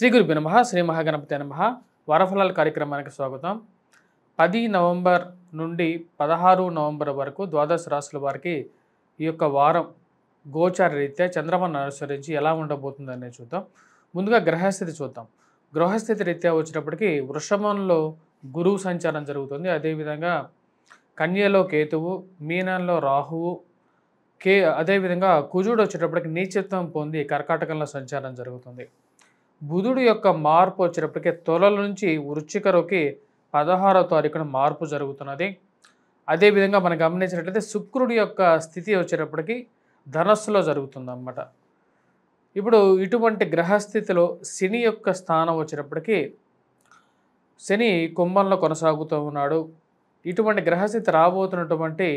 శ్రీ గురుభ్యో నమ శ్రీ మహాగణపతి నమ వరఫలాల కార్యక్రమానికి స్వాగతం పది నవంబర్ నుండి పదహారు నవంబర్ వరకు ద్వాదశ రాశుల వారికి ఈ యొక్క వారం గోచార రీత్యా చంద్రమను అనుసరించి ఎలా ఉండబోతుందని చూద్దాం ముందుగా గ్రహస్థితి చూద్దాం గృహస్థితి రీత్యా వచ్చినప్పటికీ వృషభంలో గురువు సంచారం జరుగుతుంది అదేవిధంగా కన్యలో కేతువు మీనంలో రాహువు కే అదేవిధంగా కుజుడు వచ్చేటప్పటికి నీచత్వం పొంది కర్కాటకంలో సంచారం జరుగుతుంది బుధుడు యొక్క మార్పు వచ్చినప్పటికీ తొలల నుంచి వృచ్చికరకి పదహారో తారీఖున మార్పు జరుగుతున్నది అదేవిధంగా మనం గమనించినట్లయితే శుక్రుడి యొక్క స్థితి వచ్చేటప్పటికీ ధనస్సులో జరుగుతుందన్నమాట ఇప్పుడు ఇటువంటి గ్రహస్థితిలో శని యొక్క స్థానం వచ్చేటప్పటికీ శని కుంభంలో కొనసాగుతూ ఉన్నాడు ఇటువంటి గ్రహస్థితి రాబోతున్నటువంటి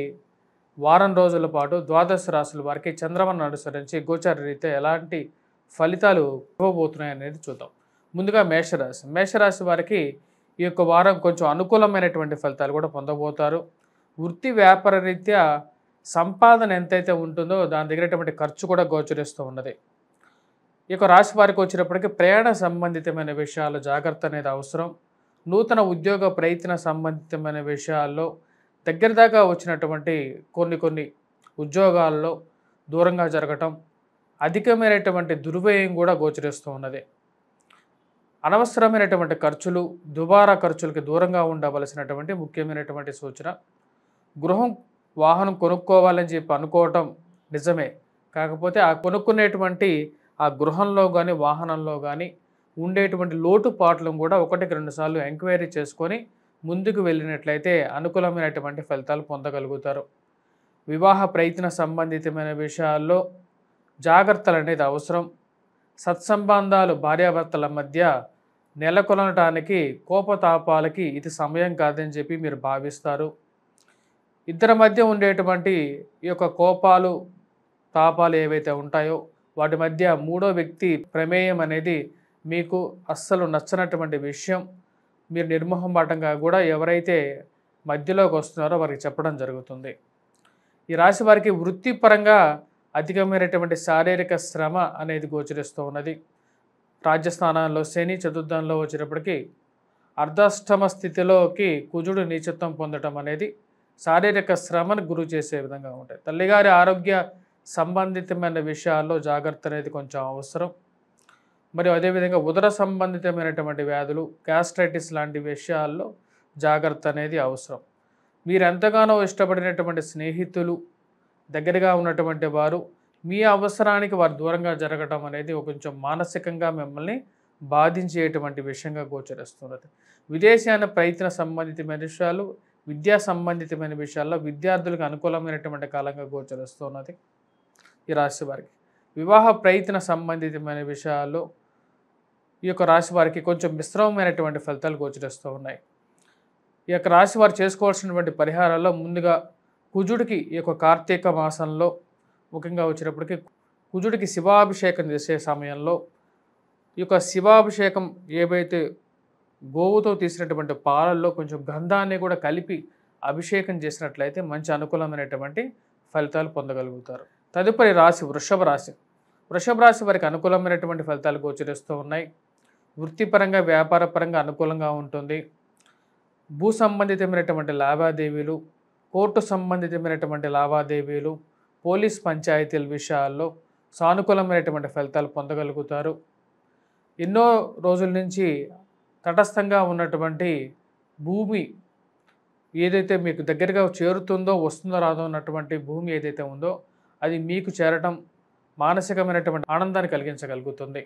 వారం రోజుల పాటు ద్వాదశ రాశుల వారికి చంద్రమను అనుసరించి గోచార రీతి ఎలాంటి ఫలితాలు ఇవ్వబోతున్నాయి అనేది చూద్దాం ముందుగా మేషరాశి మేషరాశి వారికి ఈ యొక్క వారం కొంచెం అనుకూలమైనటువంటి ఫలితాలు కూడా పొందబోతారు వృత్తి వ్యాపార రీత్యా సంపాదన ఎంతైతే ఉంటుందో దాని దగ్గరటువంటి ఖర్చు కూడా గోచరిస్తూ ఉన్నది ఈ యొక్క రాశి వారికి వచ్చినప్పటికీ ప్రయాణ సంబంధితమైన విషయాలు జాగ్రత్త అనేది అవసరం నూతన ఉద్యోగ ప్రయత్న సంబంధితమైన విషయాల్లో దగ్గరదాకా వచ్చినటువంటి కొన్ని కొన్ని ఉద్యోగాల్లో దూరంగా జరగటం అధికమైనటువంటి దుర్వ్యయం కూడా గోచరిస్తూ ఉన్నది అనవసరమైనటువంటి ఖర్చులు దుబారా ఖర్చులకి దూరంగా ఉండవలసినటువంటి ముఖ్యమైనటువంటి సూచన గృహం వాహనం కొనుక్కోవాలని చెప్పి అనుకోవటం నిజమే కాకపోతే ఆ కొనుక్కునేటువంటి ఆ గృహంలో కానీ వాహనంలో కానీ ఉండేటువంటి లోటుపాట్లను కూడా ఒకటికి రెండుసార్లు ఎంక్వైరీ చేసుకొని ముందుకు వెళ్ళినట్లయితే అనుకూలమైనటువంటి ఫలితాలు పొందగలుగుతారు వివాహ ప్రయత్న సంబంధితమైన విషయాల్లో జాగ్రత్తలు అనేది అవసరం సత్సంబంధాలు భార్యాభర్తల మధ్య నెలకొనటానికి కోపతాపాలకి ఇది సమయం కాదని చెప్పి మీరు భావిస్తారు ఇద్దరి మధ్య ఉండేటువంటి ఈ యొక్క కోపాలు తాపాలు ఏవైతే ఉంటాయో వాటి మధ్య మూడో వ్యక్తి ప్రమేయం అనేది మీకు అస్సలు నచ్చనటువంటి విషయం మీరు నిర్మోహం పాఠంగా కూడా ఎవరైతే మధ్యలోకి వస్తున్నారో వారికి చెప్పడం జరుగుతుంది ఈ రాశి వారికి వృత్తిపరంగా అధికమైనటువంటి శారీరక శ్రమ అనేది గోచరిస్తూ ఉన్నది రాజ్యస్థానంలో శని చతుర్థంలో వచ్చినప్పటికీ అర్ధాష్టమ స్థితిలోకి కుజుడు నీచత్వం పొందటం అనేది శారీరక శ్రమను గురి చేసే విధంగా ఉంటాయి తల్లిగారి ఆరోగ్య సంబంధితమైన విషయాల్లో జాగ్రత్త అనేది కొంచెం అవసరం మరియు అదేవిధంగా ఉదర సంబంధితమైనటువంటి వ్యాధులు గ్యాస్ట్రైటిస్ లాంటి విషయాల్లో జాగ్రత్త అనేది అవసరం మీరు ఎంతగానో ఇష్టపడినటువంటి స్నేహితులు దగ్గరగా ఉన్నటువంటి వారు మీ అవసరానికి వారు దూరంగా జరగటం అనేది కొంచెం మానసికంగా మిమ్మల్ని బాధించేటువంటి విషయంగా గోచరిస్తున్నది విదేశాన ప్రయత్న సంబంధితమైన విషయాలు విద్యా సంబంధితమైన విషయాల్లో విద్యార్థులకు అనుకూలమైనటువంటి కాలంగా గోచరిస్తున్నది ఈ రాశి వారికి వివాహ ప్రయత్న సంబంధితమైన విషయాలు ఈ యొక్క రాశి వారికి కొంచెం మిశ్రమమైనటువంటి ఫలితాలు గోచరిస్తూ ఉన్నాయి ఈ యొక్క రాశి వారు చేసుకోవాల్సినటువంటి పరిహారాల్లో ముందుగా కుజుడికి ఈ యొక్క కార్తీక మాసంలో ముఖ్యంగా వచ్చినప్పటికీ కుజుడికి శివాభిషేకం చేసే సమయంలో ఈ యొక్క శివాభిషేకం ఏవైతే గోవుతో తీసినటువంటి పాలల్లో కొంచెం గంధాన్ని కూడా కలిపి అభిషేకం చేసినట్లయితే మంచి అనుకూలమైనటువంటి ఫలితాలు పొందగలుగుతారు తదుపరి రాశి వృషభ రాశి వృషభ రాశి వారికి అనుకూలమైనటువంటి ఫలితాలు గోచరిస్తూ ఉన్నాయి వృత్తిపరంగా వ్యాపారపరంగా అనుకూలంగా ఉంటుంది భూ సంబంధితమైనటువంటి లావాదేవీలు కోర్టు సంబంధితమైనటువంటి లావాదేవీలు పోలీస్ పంచాయతీల విషయాల్లో సానుకూలమైనటువంటి ఫలితాలు పొందగలుగుతారు ఎన్నో రోజుల నుంచి తటస్థంగా ఉన్నటువంటి భూమి ఏదైతే మీకు దగ్గరగా చేరుతుందో వస్తుందో రాదో ఉన్నటువంటి భూమి ఏదైతే ఉందో అది మీకు చేరటం మానసికమైనటువంటి ఆనందాన్ని కలిగించగలుగుతుంది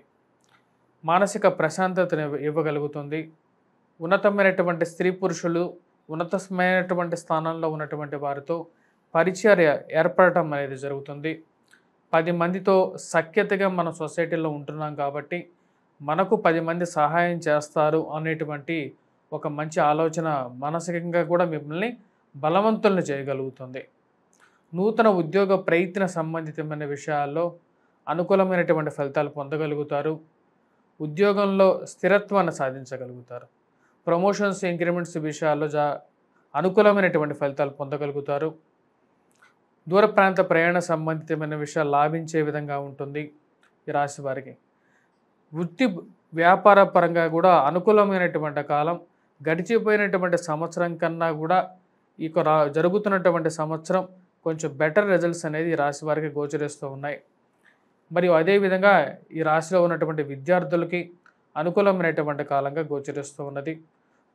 మానసిక ప్రశాంతతను ఇవ్వగలుగుతుంది ఉన్నతమైనటువంటి స్త్రీ పురుషులు ఉన్నతమైనటువంటి స్థానంలో ఉన్నటువంటి వారితో పరిచర్య ఏర్పడటం అనేది జరుగుతుంది పది మందితో సఖ్యతగా మన సొసైటీలో ఉంటున్నాం కాబట్టి మనకు పది మంది సహాయం చేస్తారు అనేటువంటి ఒక మంచి ఆలోచన మానసికంగా కూడా మిమ్మల్ని బలవంతులను చేయగలుగుతుంది నూతన ఉద్యోగ ప్రయత్న సంబంధితమైన విషయాల్లో అనుకూలమైనటువంటి ఫలితాలు పొందగలుగుతారు ఉద్యోగంలో స్థిరత్వాన్ని సాధించగలుగుతారు ప్రమోషన్స్ ఇంక్రిమెంట్స్ విషయాల్లో జా అనుకూలమైనటువంటి ఫలితాలు పొందగలుగుతారు దూర ప్రాంత ప్రయాణ సంబంధితమైన విషయాలు లాభించే విధంగా ఉంటుంది ఈ రాశి వారికి వృత్తి వ్యాపార పరంగా కూడా అనుకూలమైనటువంటి కాలం గడిచిపోయినటువంటి సంవత్సరం కన్నా కూడా ఈ జరుగుతున్నటువంటి సంవత్సరం కొంచెం బెటర్ రిజల్ట్స్ అనేది ఈ రాశి వారికి గోచరిస్తూ ఉన్నాయి మరియు అదేవిధంగా ఈ రాశిలో ఉన్నటువంటి విద్యార్థులకి అనుకూలమైనటువంటి కాలంగా గోచరిస్తూ ఉన్నది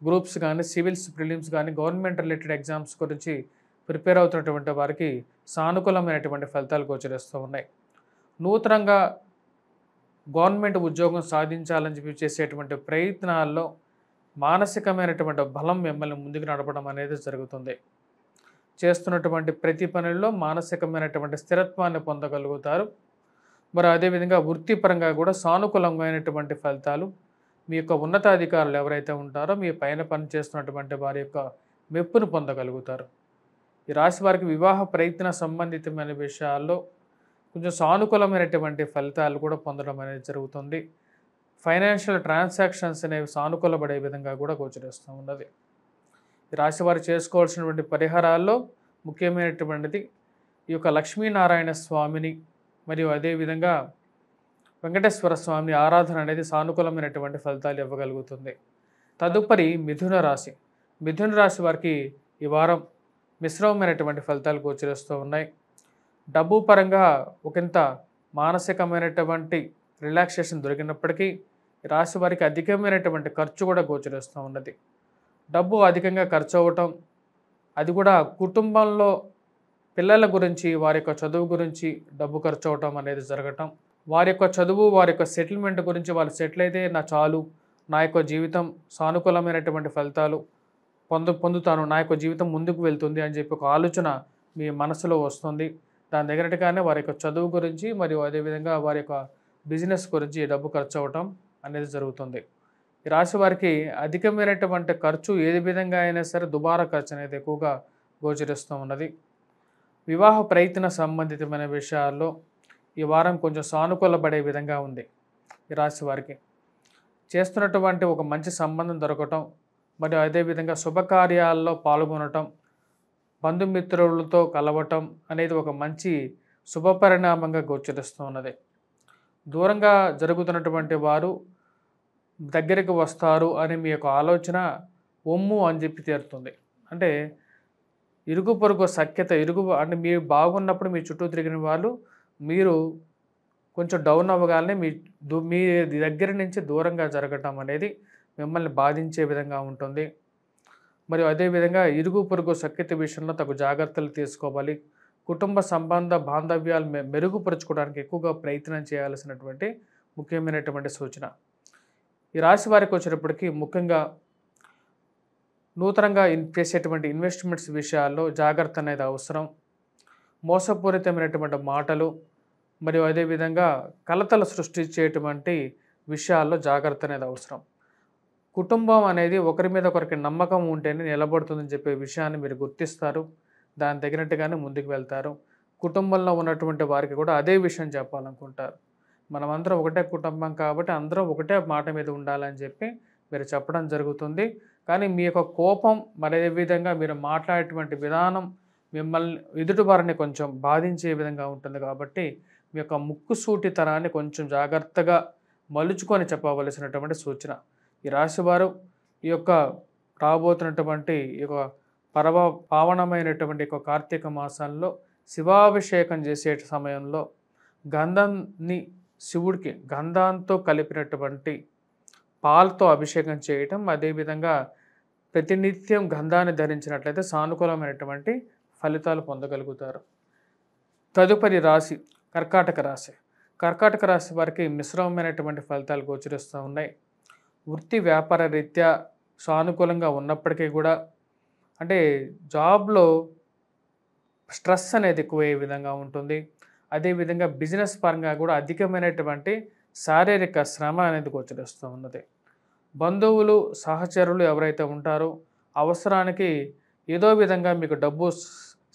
గ్రూప్స్ కానీ సివిల్స్ ప్రిలిమ్స్ కానీ గవర్నమెంట్ రిలేటెడ్ ఎగ్జామ్స్ గురించి ప్రిపేర్ అవుతున్నటువంటి వారికి సానుకూలమైనటువంటి ఫలితాలు గోచరిస్తూ ఉన్నాయి నూతనంగా గవర్నమెంట్ ఉద్యోగం సాధించాలని చెప్పి చేసేటువంటి ప్రయత్నాల్లో మానసికమైనటువంటి బలం మిమ్మల్ని ముందుకు నడపడం అనేది జరుగుతుంది చేస్తున్నటువంటి ప్రతి పనుల్లో మానసికమైనటువంటి స్థిరత్వాన్ని పొందగలుగుతారు మరి అదేవిధంగా వృత్తిపరంగా కూడా సానుకూలమైనటువంటి ఫలితాలు మీ యొక్క ఉన్నతాధికారులు ఎవరైతే ఉంటారో మీ పైన పనిచేస్తున్నటువంటి వారి యొక్క మెప్పును పొందగలుగుతారు ఈ రాశి వారికి వివాహ ప్రయత్న సంబంధితమైన విషయాల్లో కొంచెం సానుకూలమైనటువంటి ఫలితాలు కూడా పొందడం అనేది జరుగుతుంది ఫైనాన్షియల్ ట్రాన్సాక్షన్స్ అనేవి సానుకూలపడే విధంగా కూడా గోచరిస్తూ ఉన్నది ఈ రాశి వారు చేసుకోవాల్సినటువంటి పరిహారాల్లో ముఖ్యమైనటువంటిది ఈ యొక్క లక్ష్మీనారాయణ స్వామిని మరియు అదేవిధంగా వెంకటేశ్వర స్వామి ఆరాధన అనేది సానుకూలమైనటువంటి ఫలితాలు ఇవ్వగలుగుతుంది తదుపరి మిథున రాశి మిథున రాశి వారికి ఈ వారం మిశ్రమమైనటువంటి ఫలితాలు గోచరిస్తూ ఉన్నాయి డబ్బు పరంగా ఒకంత మానసికమైనటువంటి రిలాక్సేషన్ దొరికినప్పటికీ రాశి వారికి అధికమైనటువంటి ఖర్చు కూడా గోచరిస్తూ ఉన్నది డబ్బు అధికంగా ఖర్చు అవ్వటం అది కూడా కుటుంబంలో పిల్లల గురించి వారి యొక్క చదువు గురించి డబ్బు ఖర్చు అవటం అనేది జరగటం వారి యొక్క చదువు వారి యొక్క సెటిల్మెంట్ గురించి వాళ్ళు సెటిల్ అయితే నా చాలు నా యొక్క జీవితం సానుకూలమైనటువంటి ఫలితాలు పొందు పొందుతాను నా యొక్క జీవితం ముందుకు వెళ్తుంది అని చెప్పి ఒక ఆలోచన మీ మనసులో వస్తుంది దాని దగ్గరగానే వారి యొక్క చదువు గురించి మరియు అదేవిధంగా వారి యొక్క బిజినెస్ గురించి డబ్బు ఖర్చు అవ్వటం అనేది జరుగుతుంది ఈ రాశి వారికి అధికమైనటువంటి ఖర్చు ఏ విధంగా అయినా సరే దుబారా ఖర్చు అనేది ఎక్కువగా గోచరిస్తూ ఉన్నది వివాహ ప్రయత్న సంబంధితమైన విషయాల్లో ఈ వారం కొంచెం సానుకూలపడే విధంగా ఉంది ఈ రాశి వారికి చేస్తున్నటువంటి ఒక మంచి సంబంధం దొరకటం మరియు అదేవిధంగా శుభకార్యాల్లో పాల్గొనటం బంధుమిత్రులతో కలవటం అనేది ఒక మంచి శుభ శుభపరిణామంగా గోచరిస్తున్నది దూరంగా జరుగుతున్నటువంటి వారు దగ్గరికి వస్తారు అని మీ యొక్క ఆలోచన ఒమ్ము అని చెప్పి తీరుతుంది అంటే ఇరుగు పొరుగు సఖ్యత ఇరుగు అంటే మీరు బాగున్నప్పుడు మీ చుట్టూ తిరిగిన వాళ్ళు మీరు కొంచెం డౌన్ అవ్వగానే మీ మీ దగ్గర నుంచి దూరంగా జరగటం అనేది మిమ్మల్ని బాధించే విధంగా ఉంటుంది మరియు అదేవిధంగా ఇరుగు పొరుగు సఖ్యత విషయంలో తగు జాగ్రత్తలు తీసుకోవాలి కుటుంబ సంబంధ బాంధవ్యాలు మెరుగుపరుచుకోవడానికి ఎక్కువగా ప్రయత్నం చేయాల్సినటువంటి ముఖ్యమైనటువంటి సూచన ఈ రాశి వారికి వచ్చినప్పటికీ ముఖ్యంగా నూతనంగా చేసేటువంటి ఇన్వెస్ట్మెంట్స్ విషయాల్లో జాగ్రత్త అనేది అవసరం మోసపూరితమైనటువంటి మాటలు మరియు అదేవిధంగా కలతలు సృష్టించేటువంటి విషయాల్లో జాగ్రత్త అనేది అవసరం కుటుంబం అనేది ఒకరి మీద ఒకరికి నమ్మకం ఉంటేనే నిలబడుతుందని చెప్పే విషయాన్ని మీరు గుర్తిస్తారు దాని తగినట్టుగానే ముందుకు వెళ్తారు కుటుంబంలో ఉన్నటువంటి వారికి కూడా అదే విషయం చెప్పాలనుకుంటారు మనమందరం ఒకటే కుటుంబం కాబట్టి అందరం ఒకటే మాట మీద ఉండాలని చెప్పి మీరు చెప్పడం జరుగుతుంది కానీ మీ యొక్క కోపం మరే విధంగా మీరు మాట్లాడేటువంటి విధానం మిమ్మల్ని ఎదుటి వారిని కొంచెం బాధించే విధంగా ఉంటుంది కాబట్టి మీ యొక్క ముక్కుసూటితనాన్ని కొంచెం జాగ్రత్తగా మలుచుకొని చెప్పవలసినటువంటి సూచన ఈ రాశివారు ఈ యొక్క రాబోతున్నటువంటి ఈ యొక్క పరవ పావనమైనటువంటి యొక్క కార్తీక మాసంలో శివాభిషేకం చేసే సమయంలో గంధాన్ని శివుడికి గంధాంతో కలిపినటువంటి పాలతో అభిషేకం చేయటం అదేవిధంగా ప్రతినిత్యం గంధాన్ని ధరించినట్లయితే సానుకూలమైనటువంటి ఫలితాలు పొందగలుగుతారు తదుపరి రాశి కర్కాటక రాశి కర్కాటక రాశి వారికి మిశ్రమమైనటువంటి ఫలితాలు గోచరిస్తూ ఉన్నాయి వృత్తి వ్యాపార రీత్యా సానుకూలంగా ఉన్నప్పటికీ కూడా అంటే జాబ్లో స్ట్రెస్ అనేది ఎక్కువయ్యే విధంగా ఉంటుంది అదేవిధంగా బిజినెస్ పరంగా కూడా అధికమైనటువంటి శారీరక శ్రమ అనేది గోచరిస్తూ ఉన్నది బంధువులు సహచరులు ఎవరైతే ఉంటారో అవసరానికి ఏదో విధంగా మీకు డబ్బు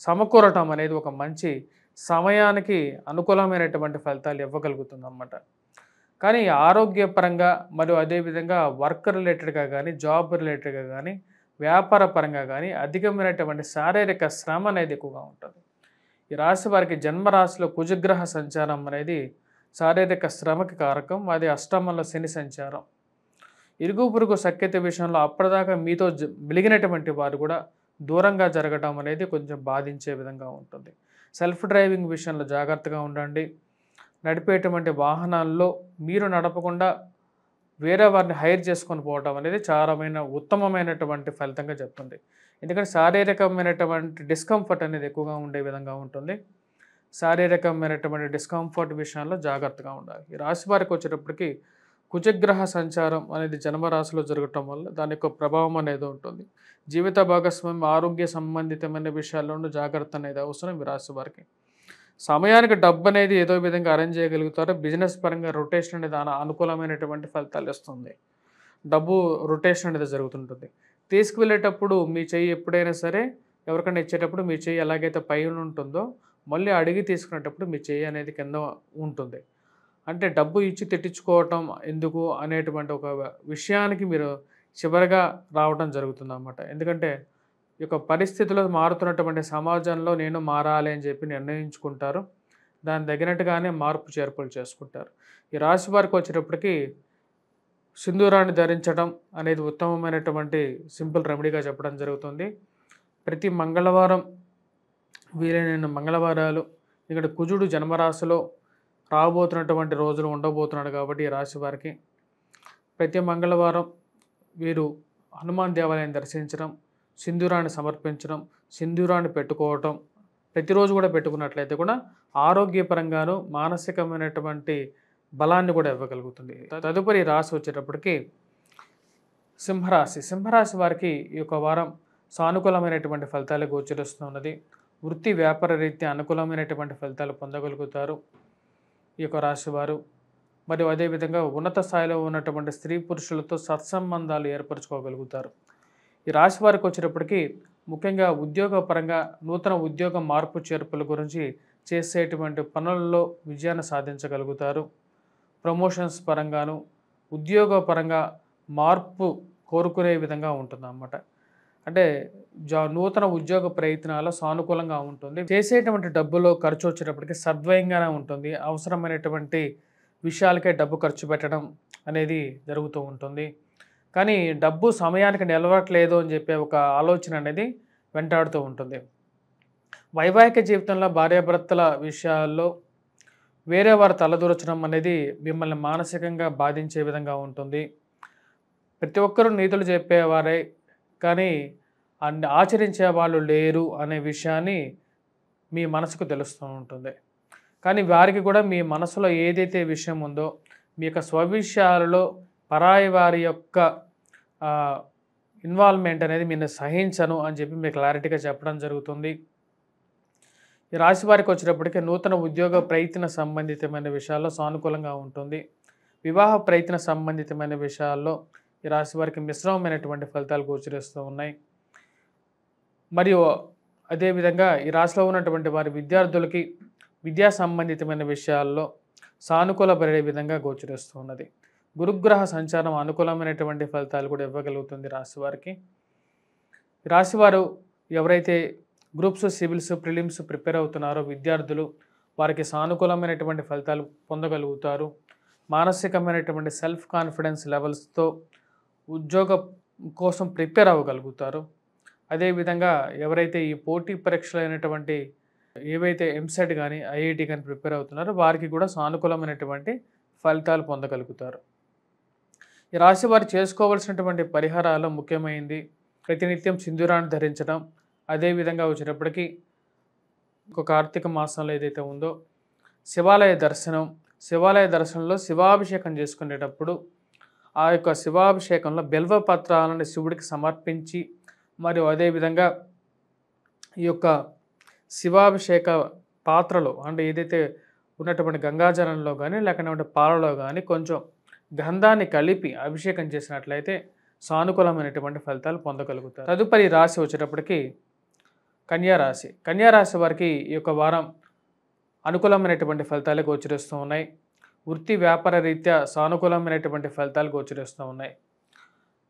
సమకూరటం అనేది ఒక మంచి సమయానికి అనుకూలమైనటువంటి ఫలితాలు ఇవ్వగలుగుతుంది అనమాట కానీ ఆరోగ్యపరంగా మరియు అదేవిధంగా వర్క్ రిలేటెడ్గా కానీ జాబ్ రిలేటెడ్గా కానీ వ్యాపార పరంగా కానీ అధికమైనటువంటి శారీరక శ్రమ అనేది ఎక్కువగా ఉంటుంది ఈ రాశి వారికి జన్మరాశిలో కుజగ్రహ సంచారం అనేది శారీరక శ్రమకి కారకం అది అష్టమంలో శని సంచారం ఇరుగు పురుగు సఖ్యత విషయంలో అప్పటిదాకా మీతో మిలిగినటువంటి వారు కూడా దూరంగా జరగడం అనేది కొంచెం బాధించే విధంగా ఉంటుంది సెల్ఫ్ డ్రైవింగ్ విషయంలో జాగ్రత్తగా ఉండండి నడిపేటువంటి వాహనాల్లో మీరు నడపకుండా వేరే వారిని హైర్ చేసుకొని పోవడం అనేది చారమైన ఉత్తమమైనటువంటి ఫలితంగా చెప్తుంది ఎందుకంటే శారీరకమైనటువంటి డిస్కంఫర్ట్ అనేది ఎక్కువగా ఉండే విధంగా ఉంటుంది శారీరకమైనటువంటి డిస్కంఫర్ట్ విషయంలో జాగ్రత్తగా ఉండాలి ఈ రాశి వారికి వచ్చేటప్పటికి కుజగ్రహ సంచారం అనేది జన్మరాశిలో జరగటం వల్ల దాని యొక్క ప్రభావం అనేది ఉంటుంది జీవిత భాగస్వామ్యం ఆరోగ్య సంబంధితమైన విషయాల్లోనూ జాగ్రత్త అనేది అవసరం ఈ రాశి వారికి సమయానికి డబ్బు అనేది ఏదో విధంగా అరేంజ్ చేయగలుగుతారో బిజినెస్ పరంగా రొటేషన్ అనేది అనుకూలమైనటువంటి ఫలితాలు ఇస్తుంది డబ్బు రొటేషన్ అనేది జరుగుతుంటుంది తీసుకువెళ్ళేటప్పుడు మీ చెయ్యి ఎప్పుడైనా సరే ఎవరికైనా ఇచ్చేటప్పుడు మీ చెయ్యి ఎలాగైతే పైన ఉంటుందో మళ్ళీ అడిగి తీసుకునేటప్పుడు మీ చెయ్యి అనేది కింద ఉంటుంది అంటే డబ్బు ఇచ్చి తెట్టించుకోవటం ఎందుకు అనేటువంటి ఒక విషయానికి మీరు చివరిగా రావడం జరుగుతుంది అనమాట ఎందుకంటే ఈ యొక్క పరిస్థితులు మారుతున్నటువంటి సమాజంలో నేను మారాలి అని చెప్పి నిర్ణయించుకుంటారు దాని తగినట్టుగానే మార్పు చేర్పులు చేసుకుంటారు ఈ రాశి వారికి వచ్చేటప్పటికీ సింధూరాన్ని ధరించడం అనేది ఉత్తమమైనటువంటి సింపుల్ రెమెడీగా చెప్పడం జరుగుతుంది ప్రతి మంగళవారం వీలైన మంగళవారాలు ఇక్కడ కుజుడు జన్మరాశిలో రాబోతున్నటువంటి రోజులు ఉండబోతున్నాడు కాబట్టి ఈ రాశి వారికి ప్రతి మంగళవారం వీరు హనుమాన్ దేవాలయం దర్శించడం సింధూరాన్ని సమర్పించడం సింధూరాన్ని పెట్టుకోవటం ప్రతిరోజు కూడా పెట్టుకున్నట్లయితే కూడా ఆరోగ్యపరంగాను మానసికమైనటువంటి బలాన్ని కూడా ఇవ్వగలుగుతుంది తదుపరి రాశి వచ్చేటప్పటికి సింహరాశి సింహరాశి వారికి ఈ యొక్క వారం సానుకూలమైనటువంటి ఫలితాలు గోచరిస్తున్నది వృత్తి వ్యాపార రీత్యా అనుకూలమైనటువంటి ఫలితాలు పొందగలుగుతారు ఈ యొక్క రాశివారు మరియు అదేవిధంగా ఉన్నత స్థాయిలో ఉన్నటువంటి స్త్రీ పురుషులతో సత్సంబంధాలు ఏర్పరచుకోగలుగుతారు ఈ రాశి వారికి వచ్చేటప్పటికీ ముఖ్యంగా ఉద్యోగపరంగా నూతన ఉద్యోగ మార్పు చేర్పుల గురించి చేసేటువంటి పనుల్లో విజయాన్ని సాధించగలుగుతారు ప్రమోషన్స్ పరంగాను ఉద్యోగపరంగా మార్పు కోరుకునే విధంగా ఉంటుంది అన్నమాట అంటే జా నూతన ఉద్యోగ ప్రయత్నాలు సానుకూలంగా ఉంటుంది చేసేటువంటి డబ్బులో ఖర్చు వచ్చేటప్పటికి సద్వయంగానే ఉంటుంది అవసరమైనటువంటి విషయాలకే డబ్బు ఖర్చు పెట్టడం అనేది జరుగుతూ ఉంటుంది కానీ డబ్బు సమయానికి నిలవట్లేదు అని చెప్పే ఒక ఆలోచన అనేది వెంటాడుతూ ఉంటుంది వైవాహిక జీవితంలో భార్యాభర్తల విషయాల్లో వేరే వారు తలదూర్చడం అనేది మిమ్మల్ని మానసికంగా బాధించే విధంగా ఉంటుంది ప్రతి ఒక్కరూ నీతులు చెప్పేవారే కానీ అన్ని ఆచరించే వాళ్ళు లేరు అనే విషయాన్ని మీ మనసుకు తెలుస్తూ ఉంటుంది కానీ వారికి కూడా మీ మనసులో ఏదైతే విషయం ఉందో మీ యొక్క స్వవిషయాలలో పరాయి వారి యొక్క ఇన్వాల్వ్మెంట్ అనేది మీరు సహించను అని చెప్పి మీకు క్లారిటీగా చెప్పడం జరుగుతుంది ఈ రాశి వారికి వచ్చేటప్పటికీ నూతన ఉద్యోగ ప్రయత్న సంబంధితమైన విషయాల్లో సానుకూలంగా ఉంటుంది వివాహ ప్రయత్న సంబంధితమైన విషయాల్లో ఈ రాశి వారికి మిశ్రమమైనటువంటి ఫలితాలు గోచరిస్తూ ఉన్నాయి మరియు అదేవిధంగా ఈ రాశిలో ఉన్నటువంటి వారి విద్యార్థులకి విద్యా సంబంధితమైన విషయాల్లో సానుకూల పడే విధంగా గోచరిస్తూ ఉన్నది గురుగ్రహ సంచారం అనుకూలమైనటువంటి ఫలితాలు కూడా ఇవ్వగలుగుతుంది రాశివారికి రాశివారు ఎవరైతే గ్రూప్స్ సివిల్స్ ప్రిలిమ్స్ ప్రిపేర్ అవుతున్నారో విద్యార్థులు వారికి సానుకూలమైనటువంటి ఫలితాలు పొందగలుగుతారు మానసికమైనటువంటి సెల్ఫ్ కాన్ఫిడెన్స్ లెవెల్స్తో ఉద్యోగ కోసం ప్రిపేర్ అవ్వగలుగుతారు అదేవిధంగా ఎవరైతే ఈ పోటీ పరీక్షలు అయినటువంటి ఏవైతే ఎంసెట్ కానీ ఐఐటి కానీ ప్రిపేర్ అవుతున్నారో వారికి కూడా సానుకూలమైనటువంటి ఫలితాలు పొందగలుగుతారు ఈ రాశి వారు చేసుకోవాల్సినటువంటి పరిహారాలు ముఖ్యమైనది ప్రతినిత్యం సింధూరాన్ని ధరించడం అదేవిధంగా వచ్చినప్పటికీ ఒక కార్తీక మాసంలో ఏదైతే ఉందో శివాలయ దర్శనం శివాలయ దర్శనంలో శివాభిషేకం చేసుకునేటప్పుడు ఆ యొక్క శివాభిషేకంలో బిల్వ పత్రాలను శివుడికి సమర్పించి మరియు అదేవిధంగా ఈ యొక్క శివాభిషేక పాత్రలో అంటే ఏదైతే ఉన్నటువంటి గంగాజలంలో కానీ లేకపోతే పాలలో కానీ కొంచెం గంధాన్ని కలిపి అభిషేకం చేసినట్లయితే సానుకూలమైనటువంటి ఫలితాలు పొందగలుగుతారు తదుపరి రాశి వచ్చేటప్పటికి కన్యారాశి కన్యారాశి వారికి ఈ యొక్క వారం అనుకూలమైనటువంటి ఫలితాలు గోచరిస్తూ ఉన్నాయి వృత్తి వ్యాపార రీత్యా సానుకూలమైనటువంటి ఫలితాలు గోచరిస్తూ ఉన్నాయి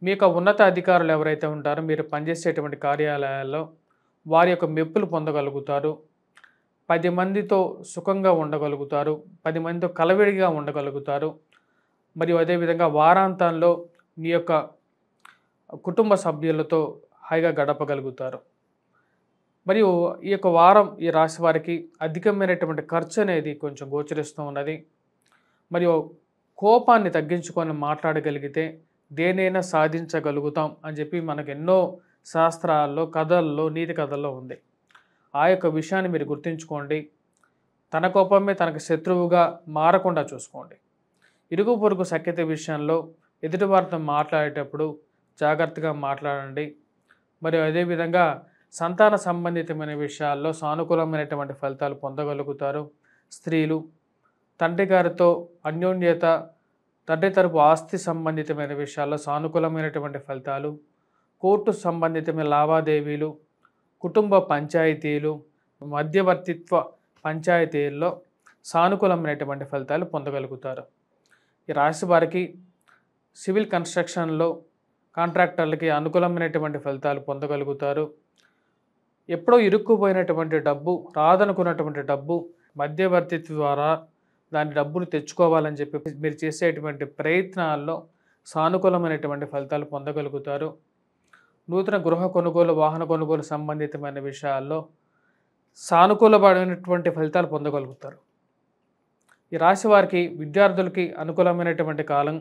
మీ యొక్క ఉన్నత అధికారులు ఎవరైతే ఉంటారో మీరు పనిచేసేటువంటి కార్యాలయాల్లో వారి యొక్క మెప్పులు పొందగలుగుతారు పది మందితో సుఖంగా ఉండగలుగుతారు పది మందితో కలవిడిగా ఉండగలుగుతారు మరియు అదేవిధంగా వారాంతంలో మీ యొక్క కుటుంబ సభ్యులతో హాయిగా గడపగలుగుతారు మరియు ఈ యొక్క వారం ఈ రాశి వారికి అధికమైనటువంటి ఖర్చు అనేది కొంచెం గోచరిస్తూ ఉన్నది మరియు కోపాన్ని తగ్గించుకొని మాట్లాడగలిగితే దేనైనా సాధించగలుగుతాం అని చెప్పి మనకు ఎన్నో శాస్త్రాల్లో కథల్లో నీతి కథల్లో ఉంది ఆ యొక్క విషయాన్ని మీరు గుర్తుంచుకోండి తన కోపమే తనకు శత్రువుగా మారకుండా చూసుకోండి ఇరుగు పొరుగు సఖ్యత విషయంలో ఎదుటివారితో మాట్లాడేటప్పుడు జాగ్రత్తగా మాట్లాడండి మరియు అదేవిధంగా సంతాన సంబంధితమైన విషయాల్లో సానుకూలమైనటువంటి ఫలితాలు పొందగలుగుతారు స్త్రీలు తండ్రి గారితో అన్యోన్యత తండ్రి తరపు ఆస్తి సంబంధితమైన విషయాల్లో సానుకూలమైనటువంటి ఫలితాలు కోర్టు సంబంధితమైన లావాదేవీలు కుటుంబ పంచాయతీలు మధ్యవర్తిత్వ పంచాయతీల్లో సానుకూలమైనటువంటి ఫలితాలు పొందగలుగుతారు ఈ రాశి వారికి సివిల్ కన్స్ట్రక్షన్లో కాంట్రాక్టర్లకి అనుకూలమైనటువంటి ఫలితాలు పొందగలుగుతారు ఎప్పుడో ఇరుక్కుపోయినటువంటి డబ్బు రాదనుకున్నటువంటి డబ్బు మధ్యవర్తిత్వ ద్వారా దాని డబ్బును తెచ్చుకోవాలని చెప్పి మీరు చేసేటువంటి ప్రయత్నాల్లో సానుకూలమైనటువంటి ఫలితాలు పొందగలుగుతారు నూతన గృహ కొనుగోలు వాహన కొనుగోలు సంబంధితమైన విషయాల్లో సానుకూలపడినటువంటి ఫలితాలు పొందగలుగుతారు ఈ రాశి వారికి విద్యార్థులకి అనుకూలమైనటువంటి కాలం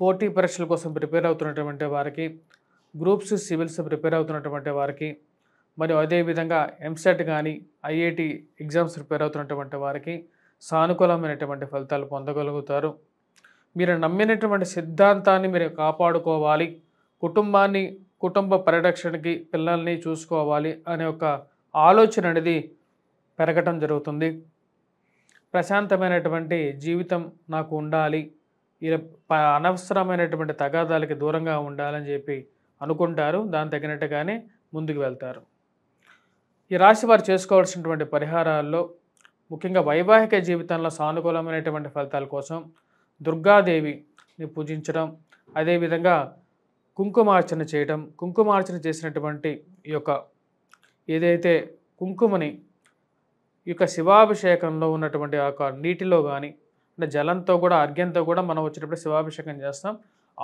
పోటీ పరీక్షల కోసం ప్రిపేర్ అవుతున్నటువంటి వారికి గ్రూప్స్ సివిల్స్ ప్రిపేర్ అవుతున్నటువంటి వారికి మరియు అదేవిధంగా ఎంసెట్ కానీ ఐఐటి ఎగ్జామ్స్ ప్రిపేర్ అవుతున్నటువంటి వారికి సానుకూలమైనటువంటి ఫలితాలు పొందగలుగుతారు మీరు నమ్మినటువంటి సిద్ధాంతాన్ని మీరు కాపాడుకోవాలి కుటుంబాన్ని కుటుంబ పరిరక్షణకి పిల్లల్ని చూసుకోవాలి అనే ఒక ఆలోచన అనేది పెరగటం జరుగుతుంది ప్రశాంతమైనటువంటి జీవితం నాకు ఉండాలి అనవసరమైనటువంటి తగాదాలకి దూరంగా ఉండాలని చెప్పి అనుకుంటారు దాని తగినట్టుగానే ముందుకు వెళ్తారు ఈ రాశి వారు చేసుకోవాల్సినటువంటి పరిహారాల్లో ముఖ్యంగా వైవాహిక జీవితంలో సానుకూలమైనటువంటి ఫలితాల కోసం దుర్గాదేవిని పూజించడం అదేవిధంగా కుంకుమార్చన చేయడం కుంకుమార్చన చేసినటువంటి ఈ యొక్క ఏదైతే కుంకుమని ఈ యొక్క శివాభిషేకంలో ఉన్నటువంటి ఆ యొక్క నీటిలో కానీ అంటే జలంతో కూడా అర్ఘ్యంతో కూడా మనం వచ్చినప్పుడు శివాభిషేకం చేస్తాం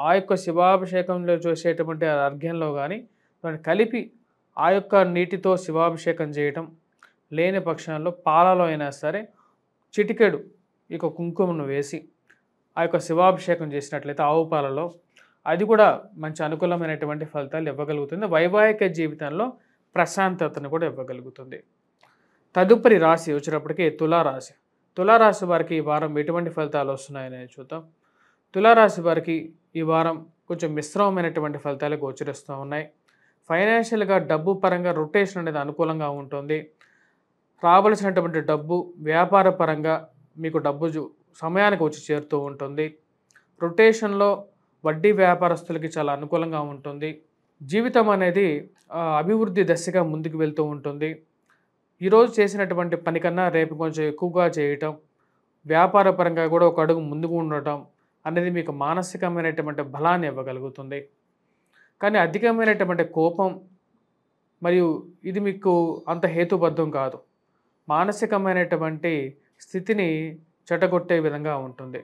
ఆ యొక్క శివాభిషేకంలో చూసేటటువంటి అర్ఘ్యంలో కానీ కలిపి ఆ యొక్క నీటితో శివాభిషేకం చేయటం లేని పక్షంలో పాలలో అయినా సరే చిటికెడు ఈ కుంకుమను వేసి ఆ యొక్క శివాభిషేకం చేసినట్లయితే ఆవు పాలలో అది కూడా మంచి అనుకూలమైనటువంటి ఫలితాలు ఇవ్వగలుగుతుంది వైవాహిక జీవితంలో ప్రశాంతతను కూడా ఇవ్వగలుగుతుంది తదుపరి రాశి వచ్చినప్పటికీ తులారాశి తులారాశి వారికి ఈ వారం ఎటువంటి ఫలితాలు వస్తున్నాయని చూద్దాం తులారాశి వారికి ఈ వారం కొంచెం మిశ్రమమైనటువంటి ఫలితాలు గోచరిస్తూ ఉన్నాయి ఫైనాన్షియల్గా డబ్బు పరంగా రొటేషన్ అనేది అనుకూలంగా ఉంటుంది కావలసినటువంటి డబ్బు వ్యాపార పరంగా మీకు డబ్బు సమయానికి వచ్చి చేరుతూ ఉంటుంది రొటేషన్లో వడ్డీ వ్యాపారస్తులకి చాలా అనుకూలంగా ఉంటుంది జీవితం అనేది అభివృద్ధి దశగా ముందుకు వెళ్తూ ఉంటుంది ఈరోజు చేసినటువంటి పని కన్నా రేపు కొంచెం ఎక్కువగా చేయటం వ్యాపార పరంగా కూడా ఒక అడుగు ముందుకు ఉండటం అనేది మీకు మానసికమైనటువంటి బలాన్ని ఇవ్వగలుగుతుంది కానీ అధికమైనటువంటి కోపం మరియు ఇది మీకు అంత హేతుబద్ధం కాదు మానసికమైనటువంటి స్థితిని చెటగొట్టే విధంగా ఉంటుంది